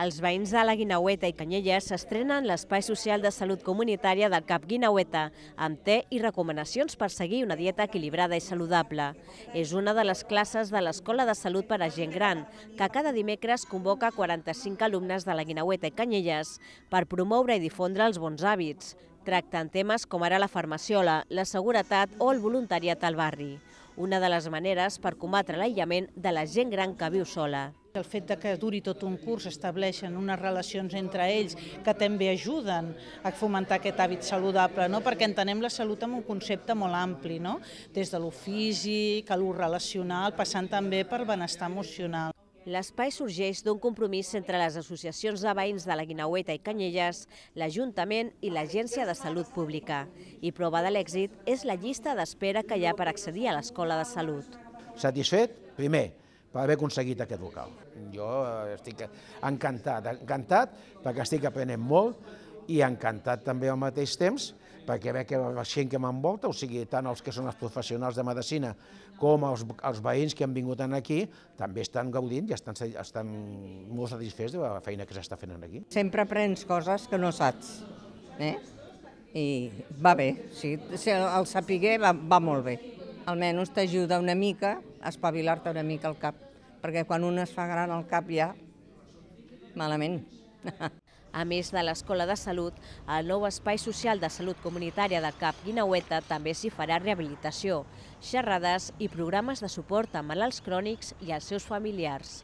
Els veïns de la Guinaueta i Canyelles s'estrenen l'Espai Social de Salut Comunitària del Cap Guinaueta, amb te i recomanacions per seguir una dieta equilibrada i saludable. És una de les classes de l'Escola de Salut per a Gent Gran, que cada dimecres convoca 45 alumnes de la Guinaueta i Canyelles per promoure i difondre els bons hàbits, tractant temes com ara la farmaciola, la seguretat o el voluntariat al barri una de les maneres per combatre l'aïllament de la gent gran que viu sola. El fet de que duri tot un curs estableixen unes relacions entre ells que també ajuden a fomentar aquest hàbit saludable, no? perquè entenem la salut amb un concepte molt ampli, no? des de lo físic, a lo relacional, passant també per benestar emocional. L'espai sorgeix d'un compromís entre les associacions de veïns de la Guinaueta i Canyelles, l'Ajuntament i l'Agència de Salut Pública. I prova de l'èxit és la llista d'espera que hi ha per accedir a l'Escola de Salut. Satisfet? Primer, per haver aconseguit aquest local. Jo estic encantat, encantat perquè estic aprenent molt i encantat també al mateix temps perquè veig que la gent que m'envolta, o sigui, tant els que són els professionals de medicina com els, els veïns que han vingut aquí, també estan gaudint i estan, estan molt satisfets de la feina que s'està fent aquí. Sempre aprens coses que no saps, eh? i va bé, sí, si el sapiguer va, va molt bé. Almenys t'ajuda una mica a espavilar-te una mica el cap perquè quan un es fa gran al cap ja, malament. A més de l'Escola de Salut, al nou Espai Social de Salut Comunitària del Cap Guinaueta també s'hi farà rehabilitació, xerrades i programes de suport a malalts crònics i als seus familiars.